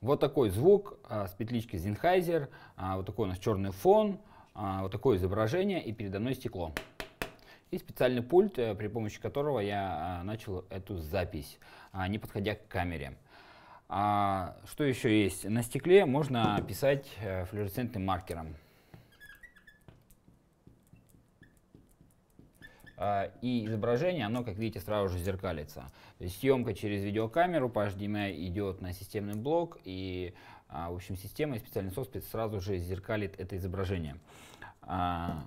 Вот такой звук а, с петлички Зинхайзер, а, вот такой у нас черный фон, а, вот такое изображение и передо мной стекло. И специальный пульт, э, при помощи которого я а, начал эту запись, а, не подходя к камере. А что еще есть? На стекле можно писать э, флюоресцентным маркером. А, и изображение, оно, как видите, сразу же зеркалится. Съемка через видеокамеру по HDMI идет на системный блок, и, а, в общем, система и специальный софт сразу же зеркалит это изображение. А,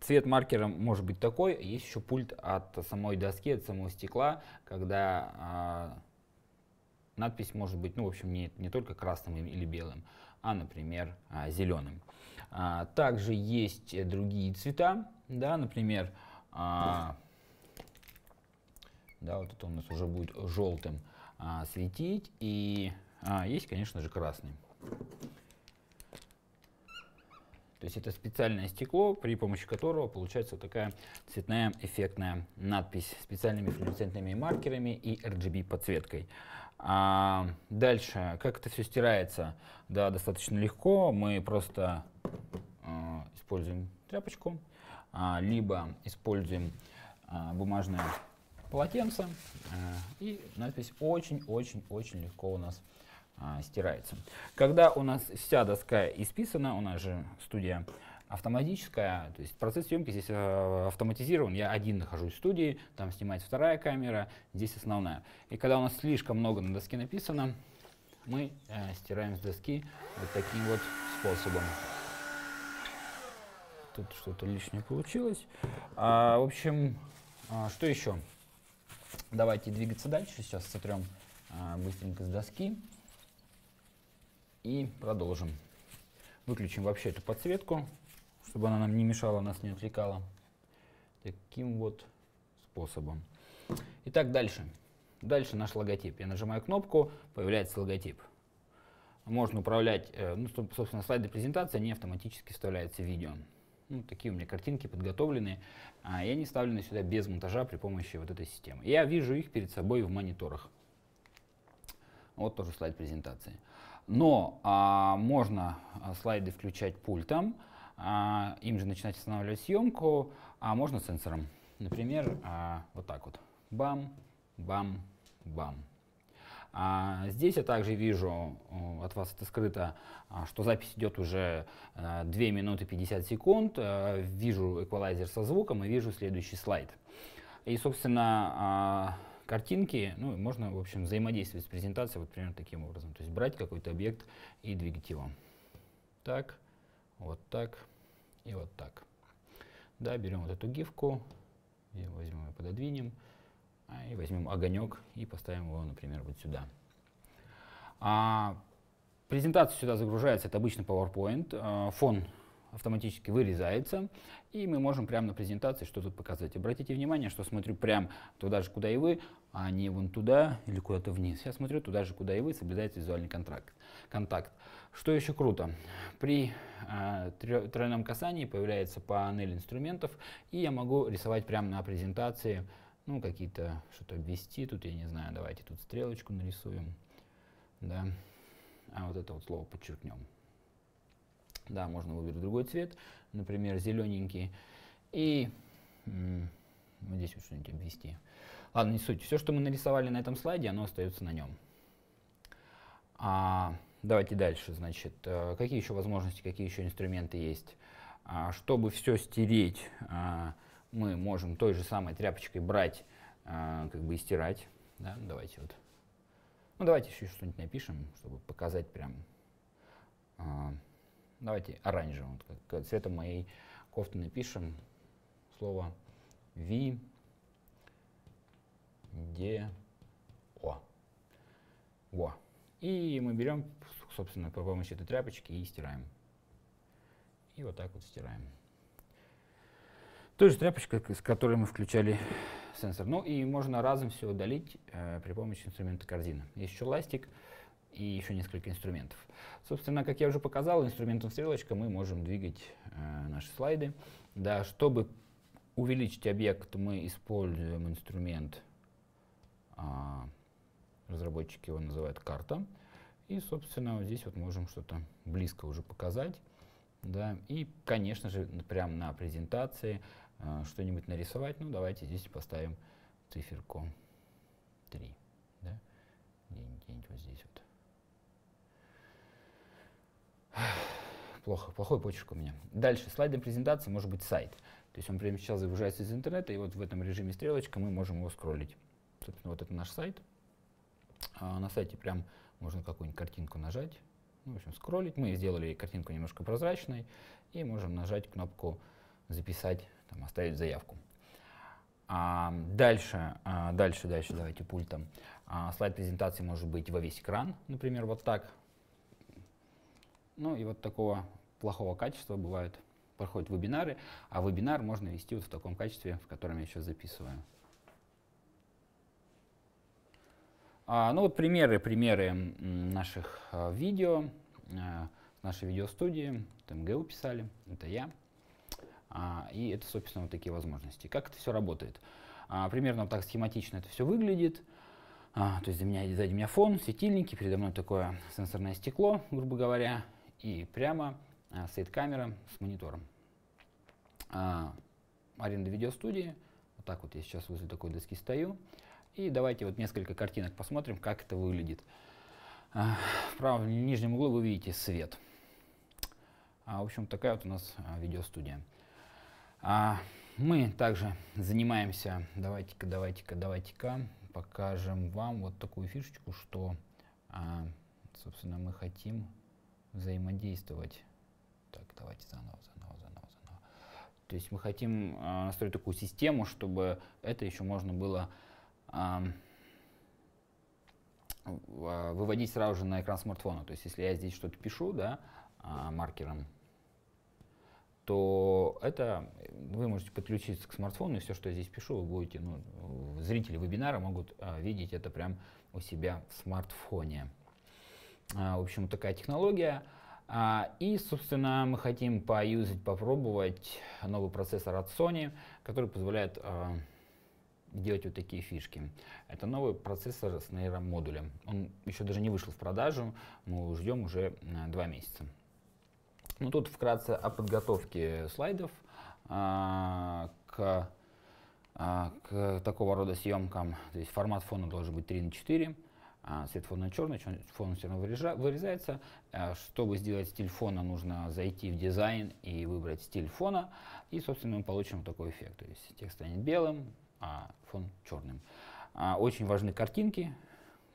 цвет маркера может быть такой, есть еще пульт от самой доски, от самого стекла, когда надпись может быть, ну, в общем, не, не только красным или белым, а, например, зеленым. А, также есть э, другие цвета, да, например, а, да, вот это у нас уже будет желтым а, светить, и есть, конечно же, красный. То есть это специальное стекло, при помощи которого получается вот такая цветная эффектная надпись специальными флуоресцентными маркерами и RGB-подсветкой. А дальше, как это все стирается? Да, достаточно легко. Мы просто э, используем тряпочку, э, либо используем э, бумажное полотенце, э, и надпись очень-очень-очень легко у нас а, стирается. Когда у нас вся доска исписана, у нас же студия автоматическая, то есть процесс съемки здесь э, автоматизирован, я один нахожусь в студии, там снимается вторая камера, здесь основная. И когда у нас слишком много на доске написано, мы э, стираем с доски вот таким вот способом. Тут что-то лишнее получилось. А, в общем, а, что еще? Давайте двигаться дальше, сейчас сотрем а, быстренько с доски и продолжим. Выключим вообще эту подсветку, чтобы она нам не мешала, нас не отвлекала. Таким вот способом. Итак, дальше. Дальше наш логотип. Я нажимаю кнопку, появляется логотип. Можно управлять, э, ну, собственно, слайды презентации, они автоматически вставляются в видео. Ну, такие у меня картинки подготовлены, а, и они вставлены сюда без монтажа при помощи вот этой системы. Я вижу их перед собой в мониторах. Вот тоже слайд презентации. Но а, можно а, слайды включать пультом, а, им же начинать останавливать съемку, а можно сенсором. Например, а, вот так вот. Бам, бам, бам. А здесь я также вижу, от вас это скрыто, а, что запись идет уже 2 а, минуты 50 секунд. Вижу эквалайзер со звуком и вижу следующий слайд. И, собственно, картинки, ну и можно, в общем, взаимодействовать с презентацией вот примерно таким образом. То есть брать какой-то объект и двигать его. Так, вот так и вот так. Да, берем вот эту гифку, возьмем и пододвинем, а, и возьмем огонек и поставим его, например, вот сюда. А, презентация сюда загружается, это обычно PowerPoint. А, фон автоматически вырезается, и мы можем прямо на презентации что тут показать. Обратите внимание, что смотрю прям туда же, куда и вы, а не вон туда или куда-то вниз. Я смотрю туда же, куда и вы, соблюдается визуальный контракт, контакт. Что еще круто? При э, тройном касании появляется панель инструментов, и я могу рисовать прямо на презентации, ну, какие-то, что-то ввести, тут, я не знаю, давайте тут стрелочку нарисуем, да, а вот это вот слово подчеркнем. Да, можно выбрать другой цвет, например, зелененький. И вот здесь вот что-нибудь обвести. Ладно, не суть. Все, что мы нарисовали на этом слайде, оно остается на нем. А, давайте дальше. Значит, э, какие еще возможности, какие еще инструменты есть? А, чтобы все стереть, а, мы можем той же самой тряпочкой брать, а, как бы и стирать. Да? Давайте вот. Ну, давайте еще что-нибудь напишем, чтобы показать прям а, Давайте оранжевым цветом моей кофты напишем слово ви де о. Во. И мы берем, собственно, по помощи этой тряпочки и стираем. И вот так вот стираем. Той же тряпочка, с которой мы включали сенсор. Ну и можно разом все удалить э, при помощи инструмента корзина. Есть еще ластик и еще несколько инструментов. Собственно, как я уже показал, инструментом стрелочка мы можем двигать э, наши слайды. Да, чтобы увеличить объект, мы используем инструмент, э, разработчики его называют карта. И, собственно, вот здесь вот можем что-то близко уже показать. Да. И, конечно же, прямо на презентации э, что-нибудь нарисовать. Ну, давайте здесь поставим циферку 3. Да? Где-нибудь вот здесь Плохо, плохой почерк у меня. Дальше, слайдом презентации может быть сайт. То есть он прямо сейчас загружается из интернета, и вот в этом режиме стрелочка мы можем его скроллить. Собственно, вот это наш сайт. А на сайте прям можно какую-нибудь картинку нажать. Ну, в общем, скроллить. Мы сделали картинку немножко прозрачной, и можем нажать кнопку «Записать», там, «Оставить заявку». А, дальше, а, дальше, дальше, давайте пультом. А, слайд презентации может быть во весь экран, например, вот так. Ну и вот такого плохого качества бывают, проходят вебинары, а вебинар можно вести вот в таком качестве, в котором я сейчас записываю. А, ну вот примеры, примеры наших а, видео, а, нашей видеостудии, там писали, это я. А, и это, собственно, вот такие возможности. Как это все работает? А, примерно вот так схематично это все выглядит. А, то есть за меня, сзади меня фон, светильники, передо мной такое сенсорное стекло, грубо говоря, и прямо а, стоит камера с монитором. А, аренда видеостудии. Вот так вот я сейчас возле такой доски стою. И давайте вот несколько картинок посмотрим, как это выглядит. А, в правом нижнем углу вы видите свет. А, в общем, такая вот у нас а, видеостудия. А, мы также занимаемся, давайте-ка, давайте-ка, давайте-ка, покажем вам вот такую фишечку, что, а, собственно, мы хотим взаимодействовать. Так, давайте заново, заново, заново, заново. То есть мы хотим э, настроить такую систему, чтобы это еще можно было э, выводить сразу же на экран смартфона. То есть если я здесь что-то пишу да, э, маркером, то это э, вы можете подключиться к смартфону, и все, что я здесь пишу, вы будете, ну, зрители вебинара могут а, видеть это прям у себя в смартфоне. А, в общем, такая технология. А, и, собственно, мы хотим поюзать, попробовать новый процессор от Sony, который позволяет а, делать вот такие фишки. Это новый процессор с нейромодулем. Он еще даже не вышел в продажу, Мы ждем уже два месяца. Ну тут вкратце о подготовке слайдов к, к такого рода съемкам. То есть формат фона должен быть 3 на 4 а, свет фона черный, фон все равно вырезается. А, чтобы сделать стиль фона, нужно зайти в дизайн и выбрать стиль фона. И, собственно, мы получим такой эффект. То есть текст станет белым, а фон черным. А, очень важны картинки,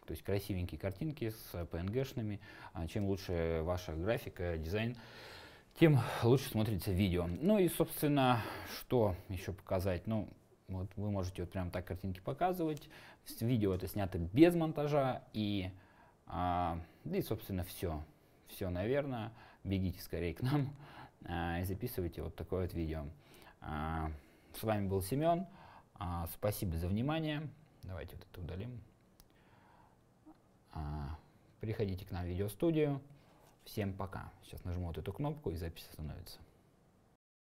то есть красивенькие картинки с PNG-шными. Чем лучше ваша графика, дизайн, тем лучше смотрится видео. Ну и, собственно, что еще показать? Ну, вот вы можете вот прям так картинки показывать. Видео это снято без монтажа и, а, да и собственно все. Все, наверное. Бегите скорее к нам а, и записывайте вот такое вот видео. А, с вами был Семен. А, спасибо за внимание. Давайте вот это удалим. А, приходите к нам в видеостудию. Всем пока. Сейчас нажму вот эту кнопку и запись остановится.